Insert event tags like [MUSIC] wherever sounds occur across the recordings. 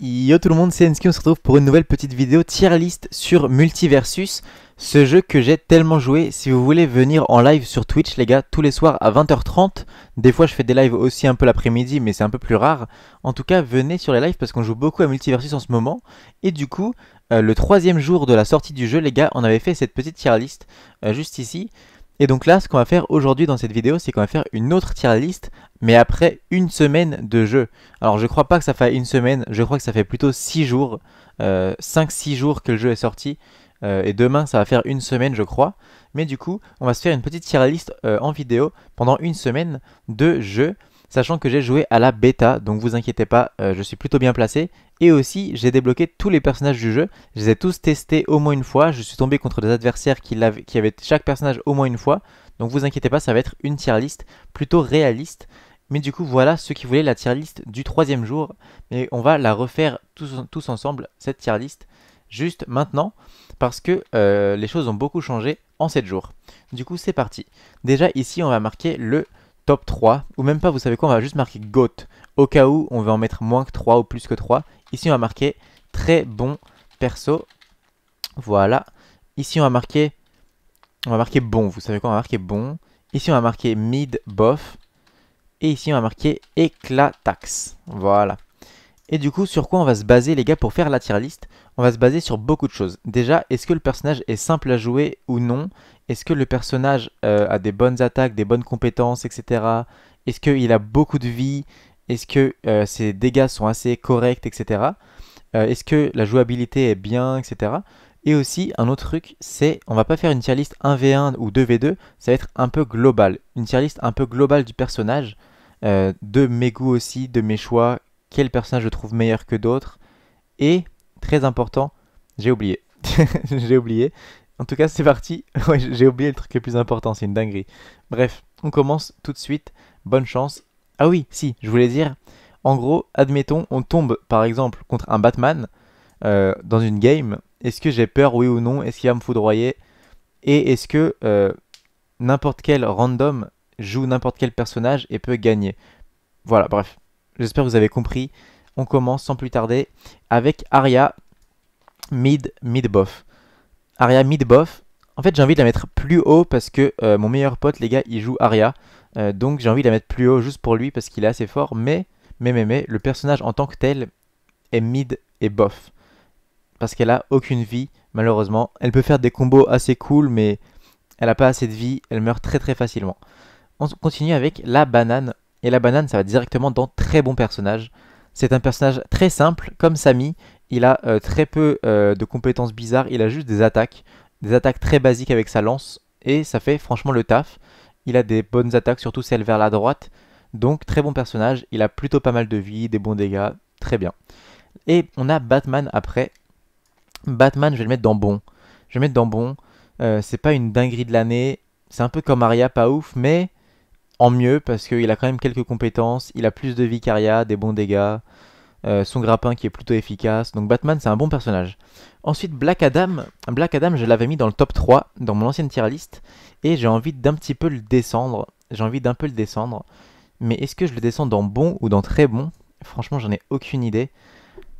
Yo tout le monde, c'est Enski, on se retrouve pour une nouvelle petite vidéo tier list sur Multiversus, ce jeu que j'ai tellement joué. Si vous voulez venir en live sur Twitch les gars, tous les soirs à 20h30, des fois je fais des lives aussi un peu l'après-midi mais c'est un peu plus rare. En tout cas, venez sur les lives parce qu'on joue beaucoup à Multiversus en ce moment. Et du coup, euh, le troisième jour de la sortie du jeu les gars, on avait fait cette petite tier list euh, juste ici. Et donc là, ce qu'on va faire aujourd'hui dans cette vidéo, c'est qu'on va faire une autre tier liste, mais après une semaine de jeu. Alors je crois pas que ça fait une semaine, je crois que ça fait plutôt 6 jours, 5-6 euh, jours que le jeu est sorti. Euh, et demain, ça va faire une semaine, je crois. Mais du coup, on va se faire une petite tier list euh, en vidéo pendant une semaine de jeu sachant que j'ai joué à la bêta, donc vous inquiétez pas, euh, je suis plutôt bien placé. Et aussi, j'ai débloqué tous les personnages du jeu, je les ai tous testés au moins une fois, je suis tombé contre des adversaires qui, avaient, qui chaque personnage au moins une fois, donc vous inquiétez pas, ça va être une tier list plutôt réaliste. Mais du coup, voilà ceux qui voulaient la tier list du troisième jour, mais on va la refaire tous, tous ensemble, cette tier list, juste maintenant, parce que euh, les choses ont beaucoup changé en 7 jours. Du coup, c'est parti. Déjà ici, on va marquer le top 3, ou même pas, vous savez quoi, on va juste marquer GOAT. Au cas où, on va en mettre moins que 3 ou plus que 3. Ici, on va marquer très bon perso. Voilà. Ici, on va marquer... On va marquer bon, vous savez quoi, on va marquer bon. Ici, on va marquer mid, bof. Et ici, on va marquer éclatax. Voilà. Et du coup, sur quoi on va se baser, les gars, pour faire la tier On va se baser sur beaucoup de choses. Déjà, est-ce que le personnage est simple à jouer ou non est-ce que le personnage euh, a des bonnes attaques, des bonnes compétences, etc. Est-ce qu'il a beaucoup de vie Est-ce que euh, ses dégâts sont assez corrects, etc. Euh, est-ce que la jouabilité est bien, etc. Et aussi, un autre truc, c'est on va pas faire une tier list 1v1 ou 2v2, ça va être un peu global. Une tier list un peu globale du personnage, de mes goûts aussi, de mes choix, quel personnage je trouve meilleur que d'autres. Et, très important, j'ai oublié. [LAUGHS] j'ai oublié, en tout cas, c'est parti. [LAUGHS] j'ai oublié le truc le plus important, c'est une dinguerie. Bref, on commence tout de suite. Bonne chance. Ah oui, si, je voulais dire. En gros, admettons, on tombe par exemple contre un Batman euh, dans une game. Est-ce que j'ai peur, oui ou non Est-ce qu'il va me foudroyer Et est-ce que euh, n'importe quel random joue n'importe quel personnage et peut gagner Voilà, bref. J'espère que vous avez compris. On commence sans plus tarder avec Arya mid mid buff. Aria mid-bof. En fait, j'ai envie de la mettre plus haut parce que euh, mon meilleur pote, les gars, il joue Aria. Euh, donc j'ai envie de la mettre plus haut juste pour lui parce qu'il est assez fort. Mais, mais, mais, mais, le personnage en tant que tel est mid et bof. Parce qu'elle a aucune vie, malheureusement. Elle peut faire des combos assez cool, mais elle a pas assez de vie. Elle meurt très très facilement. On continue avec la banane. Et la banane, ça va directement dans très bon personnage. C'est un personnage très simple, comme Samy, il a euh, très peu euh, de compétences bizarres, il a juste des attaques, des attaques très basiques avec sa lance, et ça fait franchement le taf. Il a des bonnes attaques, surtout celles vers la droite, donc très bon personnage, il a plutôt pas mal de vie, des bons dégâts, très bien. Et on a Batman après. Batman, je vais le mettre dans bon. Je vais le mettre dans bon. Euh, c'est pas une dinguerie de l'année, c'est un peu comme Aria, pas ouf, mais en mieux parce qu'il a quand même quelques compétences, il a plus de vie qu'Aria, des bons dégâts, euh, son grappin qui est plutôt efficace. Donc Batman, c'est un bon personnage. Ensuite, Black Adam. Black Adam, je l'avais mis dans le top 3 dans mon ancienne tier list et j'ai envie d'un petit peu le descendre. J'ai envie d'un peu le descendre. Mais est-ce que je le descends dans bon ou dans très bon Franchement, j'en ai aucune idée.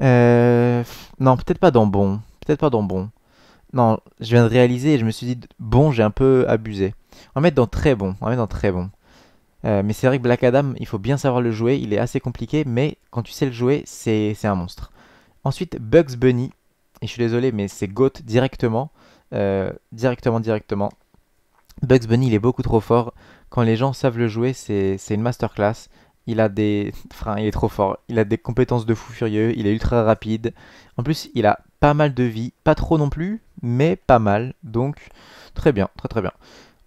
Euh... Non, peut-être pas dans bon. Peut-être pas dans bon. Non, je viens de réaliser et je me suis dit bon, j'ai un peu abusé. On va mettre dans très bon. On va mettre dans très bon. Euh, mais c'est vrai que Black Adam, il faut bien savoir le jouer, il est assez compliqué, mais quand tu sais le jouer, c'est un monstre. Ensuite, Bugs Bunny, et je suis désolé, mais c'est GOAT directement, euh, directement, directement. Bugs Bunny, il est beaucoup trop fort. Quand les gens savent le jouer, c'est une masterclass. Il a des. [LAUGHS] Enfin, il est trop fort. Il a des compétences de fou furieux. Il est ultra rapide. En plus, il a pas mal de vie. Pas trop non plus, mais pas mal. Donc, très bien, très très bien.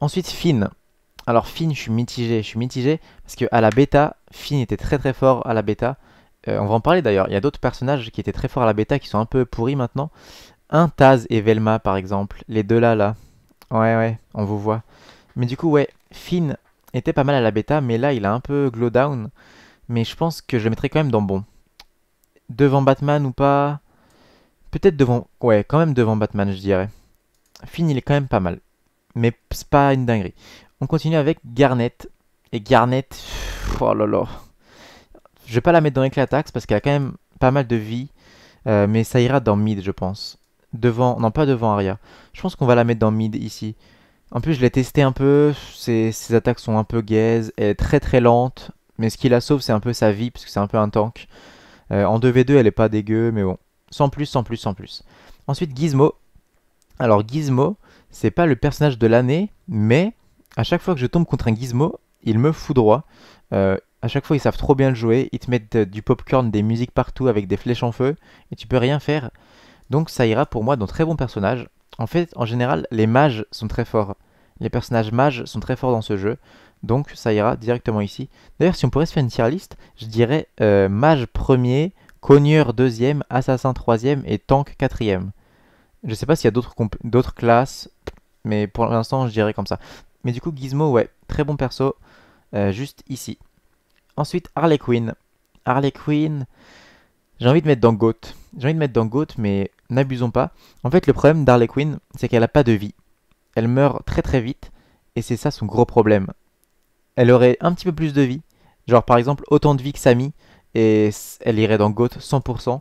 Ensuite, Finn. Alors Finn, je suis mitigé, je suis mitigé parce que à la bêta, Finn était très très fort à la bêta. Euh, on va en parler d'ailleurs, il y a d'autres personnages qui étaient très forts à la bêta qui sont un peu pourris maintenant. Un Taz et Velma par exemple, les deux là là. Ouais ouais, on vous voit. Mais du coup ouais, Finn était pas mal à la bêta, mais là il a un peu glow down. Mais je pense que je le mettrai quand même dans bon. Devant Batman ou pas Peut-être devant... Ouais, quand même devant Batman je dirais. Finn il est quand même pas mal. Mais c'est pas une dinguerie. On continue avec Garnet. Et Garnet... oh là là. Je vais pas la mettre dans éclataxe parce qu'elle a quand même pas mal de vie. Euh, mais ça ira dans mid, je pense. Devant, non pas devant Aria. Je pense qu'on va la mettre dans mid ici. En plus, je l'ai testé un peu. Ses, attaques sont un peu gaises. Elle est très très lente. Mais ce qui la sauve, c'est un peu sa vie parce que c'est un peu un tank. Euh, en 2v2, elle est pas dégueu, mais bon. Sans plus, sans plus, sans plus. Ensuite, Gizmo. Alors, Gizmo, c'est pas le personnage de l'année, mais à chaque fois que je tombe contre un gizmo, il me foudroie. droit. Euh, à chaque fois, ils savent trop bien le jouer. Ils te mettent du popcorn, des musiques partout avec des flèches en feu. Et tu peux rien faire. Donc ça ira pour moi dans très bons personnage. En fait, en général, les mages sont très forts. Les personnages mages sont très forts dans ce jeu. Donc ça ira directement ici. D'ailleurs, si on pourrait se faire une tier list, je dirais euh, mage premier, cogneur deuxième, assassin troisième et tank quatrième. Je sais pas s'il y a d'autres classes, mais pour l'instant, je dirais comme ça. Mais du coup, Gizmo, ouais, très bon perso. Euh, juste ici. Ensuite, Harley Quinn. Harley Quinn, j'ai envie de mettre dans Goat. J'ai envie de mettre dans Goat, mais n'abusons pas. En fait, le problème d'Harley Quinn, c'est qu'elle n'a pas de vie. Elle meurt très très vite, et c'est ça son gros problème. Elle aurait un petit peu plus de vie, genre par exemple autant de vie que Samy, et elle irait dans Goat 100%.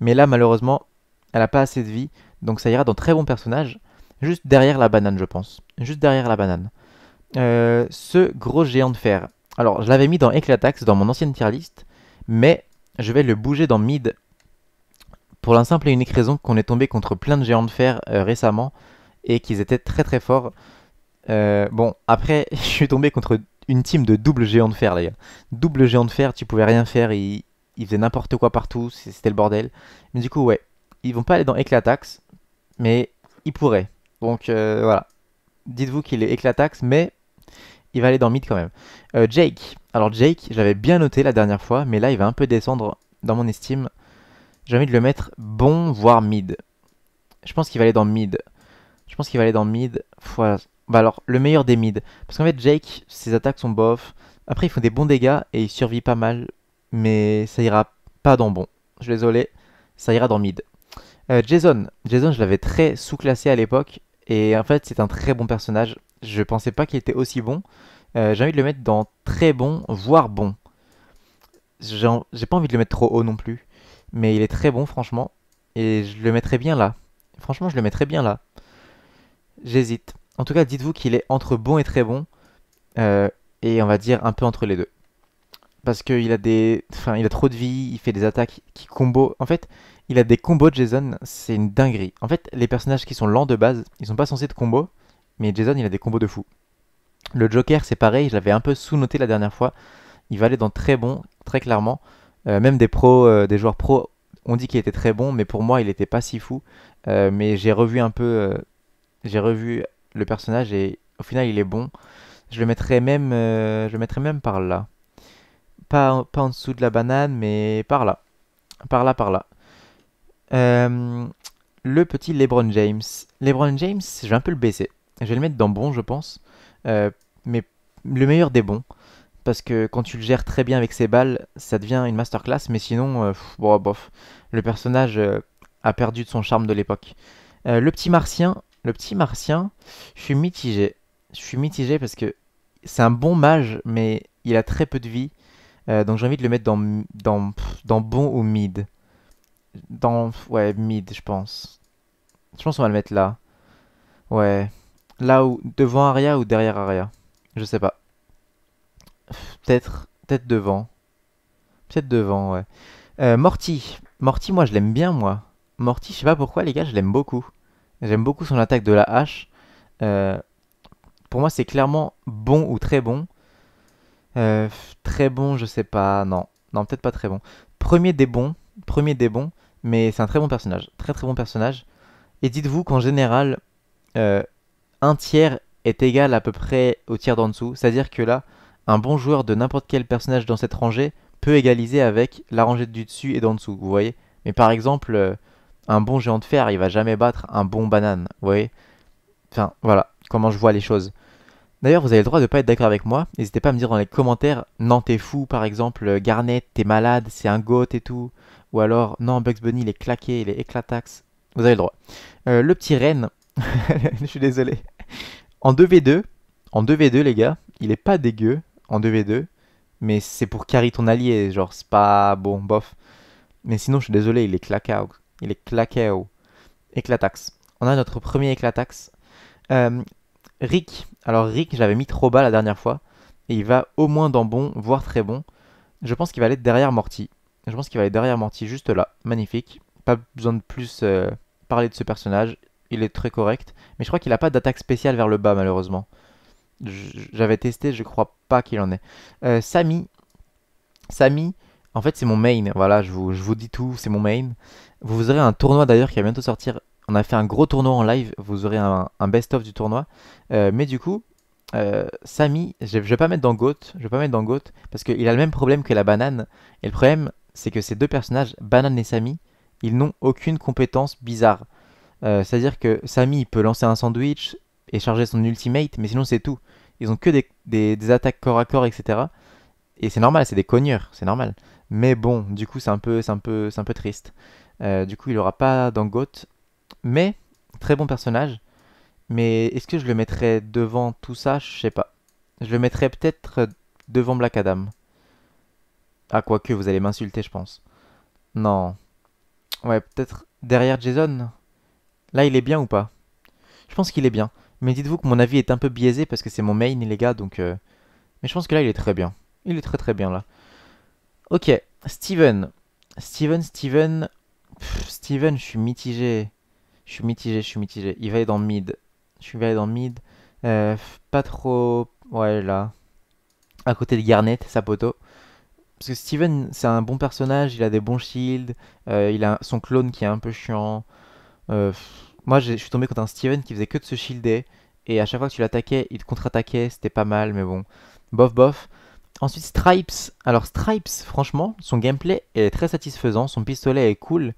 Mais là, malheureusement, elle n'a pas assez de vie, donc ça ira dans très bon personnage. Juste derrière la banane, je pense. Juste derrière la banane. Euh, ce gros géant de fer. Alors, je l'avais mis dans Eclatax, dans mon ancienne tier list, mais je vais le bouger dans Mid pour la simple et unique raison qu'on est tombé contre plein de géants de fer euh, récemment et qu'ils étaient très très forts. Euh, bon, après, [LAUGHS] je suis tombé contre une team de double géant de fer, les Double géant de fer, tu pouvais rien faire, ils, ils faisaient n'importe quoi partout, c'était le bordel. Mais du coup, ouais, ils vont pas aller dans Eclatax, mais ils pourraient. Donc euh, voilà. Dites-vous qu'il est éclataxe, mais il va aller dans mid quand même. Euh, Jake. Alors Jake, j'avais bien noté la dernière fois, mais là il va un peu descendre dans mon estime. J'ai envie de le mettre bon, voire mid. Je pense qu'il va aller dans mid. Je pense qu'il va aller dans mid. fois... Bah alors, le meilleur des mid. Parce qu'en fait, Jake, ses attaques sont bof. Après, ils font des bons dégâts et il survit pas mal. Mais ça ira pas dans bon. Je suis désolé, ça ira dans mid. Euh, Jason. Jason, je l'avais très sous-classé à l'époque. Et en fait, c'est un très bon personnage. Je pensais pas qu'il était aussi bon. Euh, j'ai envie de le mettre dans très bon, voire bon. J'ai pas envie de le mettre trop haut non plus. Mais il est très bon, franchement. Et je le mettrais bien là. Franchement, je le mettrais bien là. J'hésite. En tout cas, dites-vous qu'il est entre bon et très bon. Euh, et on va dire un peu entre les deux. Parce qu'il a des. Enfin, il a trop de vie, il fait des attaques qui combo. En fait, il a des combos Jason, c'est une dinguerie. En fait, les personnages qui sont lents de base, ils sont pas censés de combos, mais Jason, il a des combos de fou. Le Joker, c'est pareil, je l'avais un peu sous-noté la dernière fois. Il va aller dans très bon, très clairement. Euh, même des pros, euh, des joueurs pros ont dit qu'il était très bon, mais pour moi, il n'était pas si fou. Euh, mais j'ai revu un peu, j'ai revu le personnage et au final, il est bon. Je le mettrais même, je même par là. Pas, pas en dessous de la banane, mais par là. Par là, par là. Euh, le petit LeBron James. LeBron James, je vais un peu le baisser. Je vais le mettre dans bon, je pense. Euh, mais le meilleur des bons. Parce que quand tu le gères très bien avec ses balles, ça devient une masterclass. Mais sinon, euh, bof. Le personnage a perdu de son charme de l'époque. le petit martien. Le petit martien, je suis mitigé. Je suis mitigé parce que c'est un bon mage, mais il a très peu de vie. donc j'ai envie de le mettre dans, dans, dans bon ou mid. Dans. Ouais, mid, je pense. Je pense qu'on va le mettre là. Ouais. Là où. Devant Aria ou derrière Aria Je sais pas. Peut-être. Peut-être devant. Peut-être devant, ouais. Euh, Morty. Morty, moi, je l'aime bien, moi. Morty, je sais pas pourquoi, les gars, je l'aime beaucoup. J'aime beaucoup son attaque de la hache. Euh, pour moi, c'est clairement bon ou très bon. Euh, très bon, je sais pas. Non, non, peut-être pas très bon. Premier des bons. Premier des bons. Mais c'est un très bon personnage, très très bon personnage. Et dites-vous qu'en général, euh, un tiers est égal à peu près au tiers d'en dessous. C'est-à-dire que là, un bon joueur de n'importe quel personnage dans cette rangée peut égaliser avec la rangée du dessus et d'en dessous, vous voyez. Mais par exemple, euh, un bon géant de fer, il va jamais battre un bon banane, vous voyez. Enfin, voilà comment je vois les choses. D'ailleurs, vous avez le droit de ne pas être d'accord avec moi. N'hésitez pas à me dire dans les commentaires, non, t'es fou, par exemple, euh, Garnet, t'es malade, c'est un gote et tout. Ou alors, non, Bugs Bunny, il est claqué, il est éclataxe. Vous avez le droit. Euh, le petit Ren, [LAUGHS] je suis désolé. En 2v2, en 2v2, les gars, il est pas dégueu en 2v2. Mais c'est pour carry ton allié, genre, c'est pas bon, bof. Mais sinon, je suis désolé, il est claqué, Il est haut. Éclataxe. On a notre premier éclataxe. Euh, Rick. Alors, Rick, j'avais mis trop bas la dernière fois. Et il va au moins dans bon, voire très bon. Je pense qu'il va aller derrière Morty. Je pense qu'il va aller derrière Menti juste là. Magnifique. Pas besoin de plus euh, parler de ce personnage. Il est très correct. Mais je crois qu'il n'a pas d'attaque spéciale vers le bas, malheureusement. J'avais testé, je crois pas qu'il en ait. Samy. Euh, Samy, en fait, c'est mon main. Voilà, je vous, dis tout, c'est mon main. Vous aurez un tournoi d'ailleurs qui va bientôt sortir. On a fait un gros tournoi en live. Vous aurez un, best-of du tournoi. Euh, mais du coup, Samy, je, je, vais pas mettre dans Goat, je vais pas mettre dans Goat, parce qu'il a le même problème que la banane. Et le problème, c'est que ces deux personnages, Banane et Sami, ils n'ont aucune compétence bizarre. Euh, c'est-à-dire que sami peut lancer un sandwich et charger son ultimate, mais sinon c'est tout. Ils ont que des, attaques corps à corps, etc. Et c'est normal, c'est des cogneurs, c'est normal. Mais bon, du coup, c'est un peu, c'est un peu, c'est un peu triste. Euh, du coup, il aura pas d'Angote. Mais très bon personnage. Mais est-ce que je le mettrais devant tout ça Je sais pas. Je le mettrais peut-être devant Black Adam. Ah, quoique, vous allez m'insulter, je pense. Non. Ouais, peut-être derrière Jason. Là, il est bien ou pas Je pense qu'il est bien. Mais dites-vous que mon avis est un peu biaisé parce que c'est mon main, les gars, donc... Euh, mais je pense que là, il est très bien. Il est très très bien, là. Ok, Steven. Steven, Steven... Steven, je suis mitigé. Je suis mitigé, je suis mitigé. Il va aller dans mid. Je vais dans mid. Euh, pas trop... Ouais, là. À côté de Garnet, sa poteau. Parce que Steven, c'est un bon personnage, il a des bons shields, euh, il a son clone qui est un peu chiant. Euh, moi, je suis tombé contre un Steven qui faisait que de se shielder, et à chaque fois que tu l'attaquais, il te contre-attaquait, c'était pas mal, mais bon, bof bof. Ensuite, Stripes. Alors, Stripes, franchement, son gameplay est très satisfaisant, son pistolet est cool,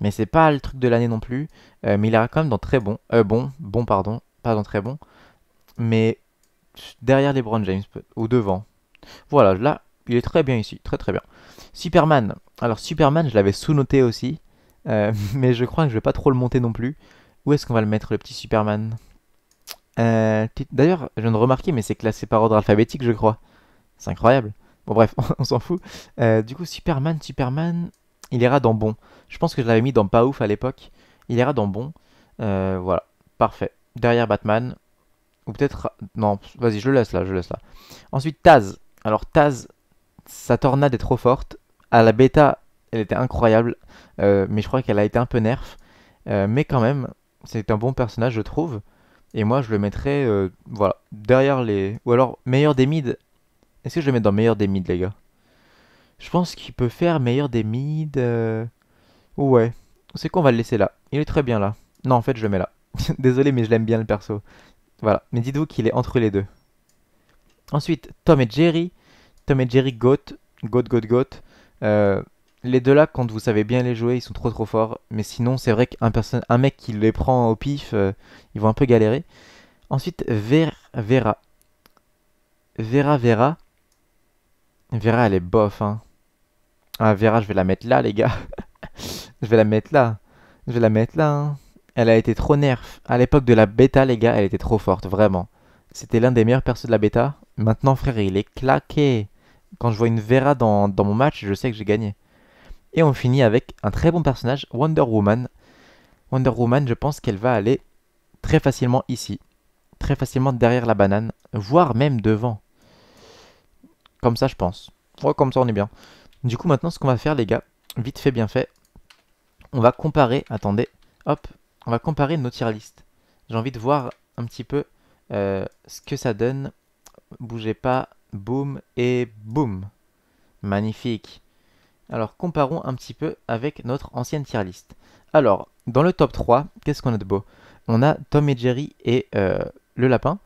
mais c'est pas le truc de l'année non plus. Euh, mais il a quand même dans très bon. Euh, bon, bon, pardon, pas dans très bon. Mais derrière les Brown James, ou devant. Voilà, là, il est très bien ici, très très bien. Superman. Alors Superman, je l'avais sous-noté aussi, euh, [LAUGHS] mais je crois que je vais pas trop le monter non plus. Où est-ce qu'on va le mettre, le petit Superman euh, D'ailleurs, je viens de remarquer, mais c'est classé par ordre alphabétique, je crois. C'est incroyable. Bon bref, [LAUGHS] on s'en fout. Euh, du coup, Superman, Superman, il ira dans bon. Je pense que je l'avais mis dans pas ouf à l'époque. Il ira dans bon. voilà, parfait. Derrière Batman. Ou peut-être... Non, vas-y, je le laisse là, je le laisse là. Ensuite, Taz. Alors Taz, sa tornade est trop forte. À la bêta, elle était incroyable, euh, mais je crois qu'elle a été un peu nerf. Euh, mais quand même, c'est un bon personnage, je trouve. Et moi, je le mettrais euh, voilà, derrière les. Ou alors, meilleur des mid. Est-ce que je le mets dans meilleur des mid, les gars Je pense qu'il peut faire meilleur des mid. Ouais. C'est qu'on va le laisser là. Il est très bien là. Non, en fait, je le mets là. [LAUGHS] Désolé, mais je l'aime bien le perso. Voilà. Mais dites-vous qu'il est entre les deux. Ensuite, Tom et Jerry. Tom et Jerry Goat, Goat, Goat, Goat. Euh, les deux là, quand vous savez bien les jouer, ils sont trop trop forts. Mais sinon, c'est vrai qu'un un mec qui les prend au pif, euh, ils vont un peu galérer. Ensuite, Vera. Vera, Vera. Vera, Vera elle est bof. Hein. Ah, Vera, je vais la mettre là, les gars. [LAUGHS] je vais la mettre là. Je vais la mettre là. Hein. Elle a été trop nerf. À l'époque de la bêta, les gars, elle était trop forte, vraiment. C'était l'un des meilleurs persos de la bêta. Maintenant, frère, il est claqué. Quand je vois une Vera dans, mon match, je sais que j'ai gagné. Et on finit avec un très bon personnage, Wonder Woman. Wonder Woman, je pense qu'elle va aller très facilement ici. Très facilement derrière la banane, voire même devant. Comme ça, je pense. Ouais, comme ça, on est bien. Du coup, maintenant, ce qu'on va faire, les gars, vite fait, bien fait, on va comparer, attendez, hop, on va comparer nos tier J'ai envie de voir un petit peu euh, ce que ça donne. Bougez pas, Boom et boom. Magnifique. Alors comparons un petit peu avec notre ancienne tier list. Alors, dans le top 3, qu'est-ce qu'on a de beau On a Tom et Jerry et euh, le lapin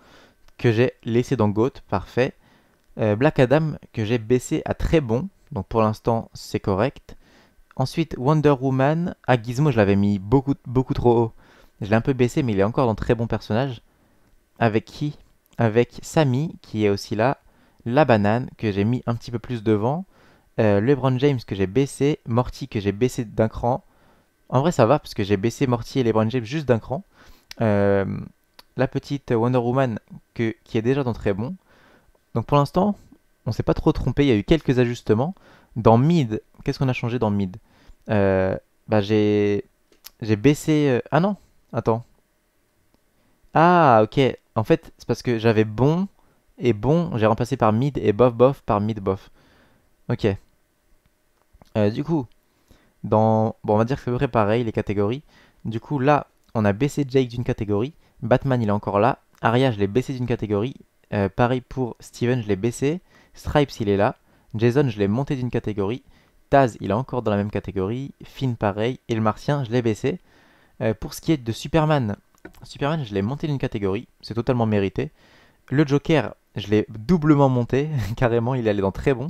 que j'ai laissé dans Goat, parfait. Euh, Black Adam que j'ai baissé à très bon, donc pour l'instant c'est correct. Ensuite Wonder Woman, à ah, Gizmo je l'avais mis beaucoup, beaucoup trop haut. Je l'ai un peu baissé mais il est encore dans très bon personnage. Avec qui Avec Sami qui est aussi là la banane que j'ai mis un petit peu plus devant, euh, LeBron James que j'ai baissé, Morty que j'ai baissé d'un cran. En vrai ça va parce que j'ai baissé Morty et LeBron James juste d'un cran. Euh, la petite Wonder Woman que, qui est déjà dans très bon. Donc pour l'instant on s'est pas trop trompé, il y a eu quelques ajustements. Dans mid, qu'est-ce qu'on a changé dans mid euh, bah, j'ai j'ai baissé... Euh, ah non, attends. Ah ok, en fait c'est parce que j'avais bon et bon, j'ai remplacé par mid et bof bof par mid bof. Ok. Euh, du coup, dans... Bon, on va dire que c'est près pareil, les catégories. Du coup, là, on a baissé Jake d'une catégorie. Batman, il est encore là. Arya, je l'ai baissé d'une catégorie. Euh, pareil pour Steven, je l'ai baissé. Stripes, il est là. Jason, je l'ai monté d'une catégorie. Taz, il est encore dans la même catégorie. Finn, pareil. Et le Martien, je l'ai baissé. Euh, pour ce qui est de Superman, Superman, je l'ai monté d'une catégorie. C'est totalement mérité. Le Joker, je l'ai doublement monté, [LAUGHS] carrément, il allait dans très bon.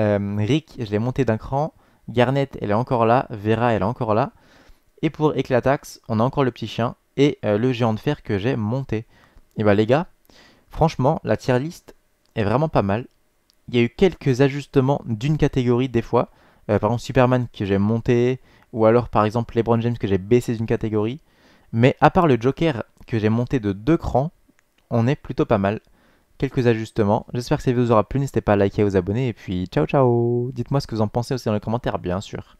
Euh, Rick, je l'ai monté d'un cran. Garnett, elle est encore là. Vera, elle est encore là. Et pour Eclatax, on a encore le petit chien et euh, le géant de fer que j'ai monté. Et eh bah ben, les gars, franchement, la tier list est vraiment pas mal. Il y a eu quelques ajustements d'une catégorie des fois. Euh, par exemple Superman que j'ai monté, ou alors par exemple LeBron James que j'ai baissé d'une catégorie. Mais à part le Joker que j'ai monté de deux crans, on est plutôt pas mal. Quelques ajustements. J'espère que cette vidéo vous aura plu. N'hésitez pas à liker et à vous abonner. Et puis, ciao, ciao Dites-moi ce que vous en pensez aussi dans les commentaires, bien sûr.